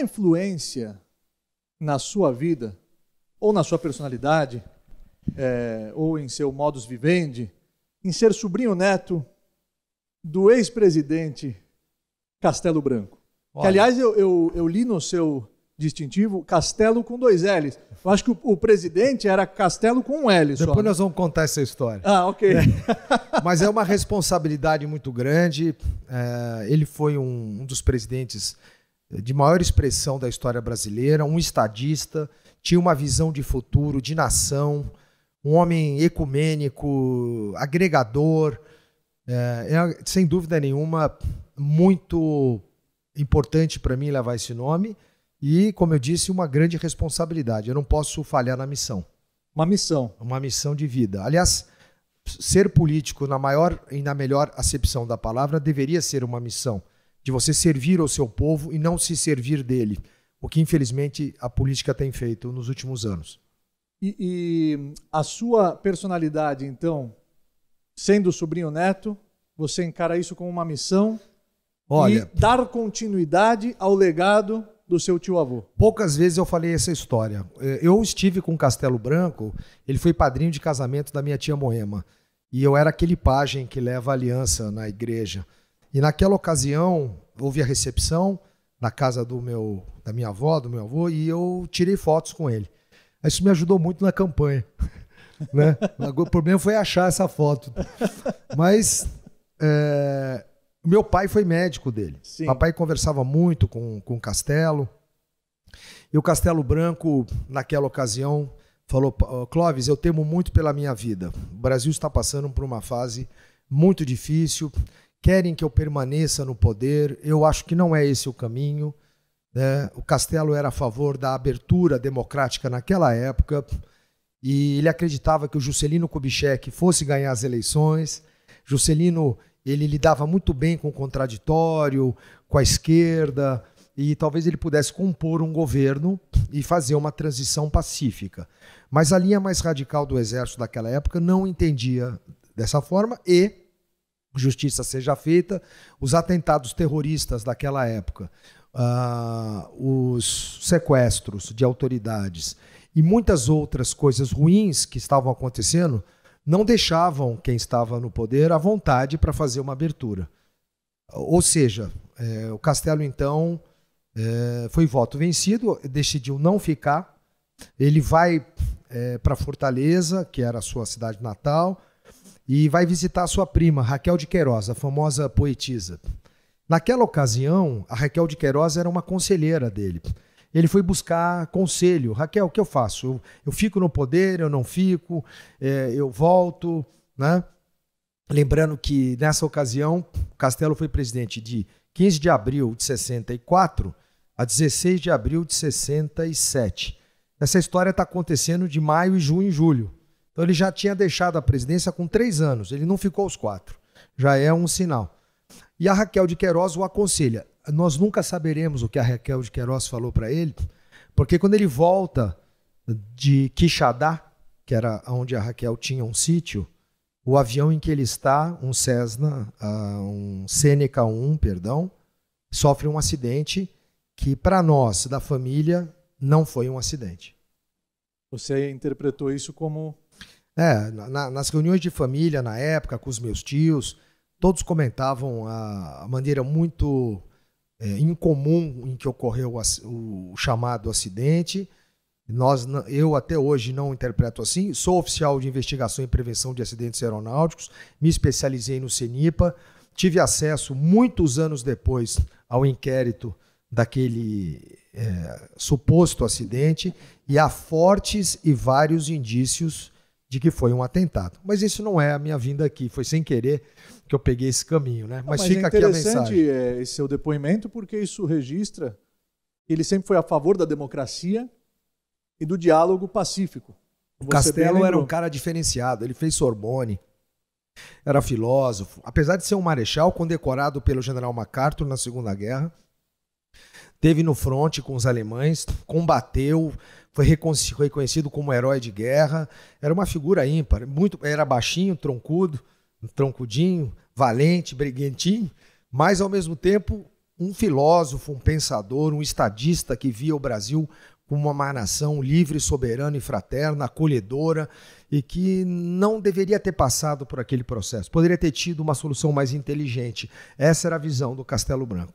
influência na sua vida, ou na sua personalidade, é, ou em seu modus vivendi, em ser sobrinho neto do ex-presidente Castelo Branco. Olha. Que, aliás, eu, eu, eu, li no seu distintivo Castelo com dois L's. Eu acho que o, o presidente era Castelo com um L. Depois só. Né? nós vamos contar essa história. Ah, ok. É. Mas é uma responsabilidade muito grande. É, ele foi um, um dos presidentes de maior expressão da história brasileira, um estadista, tinha uma visão de futuro, de nação, um homem ecumênico, agregador, é, é, sem dúvida nenhuma, muito importante para mim levar esse nome e, como eu disse, uma grande responsabilidade. Eu não posso falhar na missão. Uma missão. Uma missão de vida. Aliás, ser político na maior e na melhor acepção da palavra deveria ser uma missão de você servir ao seu povo e não se servir dele, o que infelizmente a política tem feito nos últimos anos. E, e a sua personalidade, então, sendo sobrinho neto, você encara isso como uma missão Olha, e dar continuidade ao legado do seu tio avô. Poucas vezes eu falei essa história. Eh, eu estive com Castelo Branco, ele foi padrinho de casamento da minha tia Moema. E eu era aquele pajem que leva aliança na igreja. E naquela ocasião, houve a recepção na casa do meu, da minha avó, do meu avô, e eu tirei fotos com ele. Isso me ajudou muito na campanha. Né? o problema foi achar essa foto. Mas é, meu pai foi médico dele. Sim. Papai conversava muito com, com o Castelo. E o Castelo Branco, naquela ocasião, falou: Clóvis, eu temo muito pela minha vida. O Brasil está passando por uma fase muito difícil querem que eu permaneça no poder. Eu acho que não é esse o caminho. Né? O Castelo era a favor da abertura democrática naquela época e ele acreditava que o Juscelino Kubitschek fosse ganhar as eleições. Juscelino ele lidava muito bem com o contraditório, com a esquerda e talvez ele pudesse compor um governo e fazer uma transição pacífica. Mas a linha mais radical do exército daquela época não entendia dessa forma e justiça seja feita, os atentados terroristas daquela época, uh, os sequestros de autoridades e muitas outras coisas ruins que estavam acontecendo não deixavam quem estava no poder à vontade para fazer uma abertura. Ou seja, é, o Castelo então é, foi voto vencido, decidiu não ficar. Ele vai é, para Fortaleza, que era a sua cidade natal, e vai visitar sua prima, Raquel de Queiroz, a famosa poetisa. Naquela ocasião, a Raquel de Queiroz era uma conselheira dele. Ele foi buscar conselho. Raquel, o que eu faço? Eu, eu fico no poder, eu não fico, é, eu volto, né? Lembrando que nessa ocasião, Castelo foi presidente de 15 de abril de 64 a 16 de abril de 67. Essa história está acontecendo de maio e junho e julho. Então ele já tinha deixado a presidência com três anos, ele não ficou os quatro. Já é um sinal. E a Raquel de Queiroz o aconselha. Nós nunca saberemos o que a Raquel de Queiroz falou para ele, porque quando ele volta de Quixadá, que era onde a Raquel tinha um sítio, o avião em que ele está, um Cessna, ah, um Seneca 1, perdão, sofre um acidente que para nós da família não foi um acidente. Você interpretou isso como. É, na, nas reuniões de família, na época, com os meus tios, todos comentavam a, a maneira muito é, incomum em que ocorreu o, o chamado acidente. Nós, eu até hoje não interpreto assim. Sou oficial de investigação e prevenção de acidentes aeronáuticos, me especializei no CENIPA, tive acesso muitos anos depois ao inquérito daquele é, suposto acidente e há fortes e vários indícios de que foi um atentado. Mas isso não é a minha vinda aqui, foi sem querer que eu peguei esse caminho, né? Mas, não, mas fica é aqui a mensagem. Interessante é, esse seu depoimento porque isso registra ele sempre foi a favor da democracia e do diálogo pacífico. Você Castelo era um cara diferenciado, ele fez Sorbonne, era filósofo. Apesar de ser um marechal condecorado pelo general MacArthur na Segunda Guerra, teve no fronte com os alemães, combateu, foi reconhecido como herói de guerra. Era uma figura ímpar, muito, era baixinho, troncudo, troncudinho, valente, briguentinho, mas ao mesmo tempo um filósofo, um pensador, um estadista que via o Brasil como uma nação livre, soberana e fraterna, acolhedora e que não deveria ter passado por aquele processo. Poderia ter tido uma solução mais inteligente. Essa era a visão do Castelo Branco.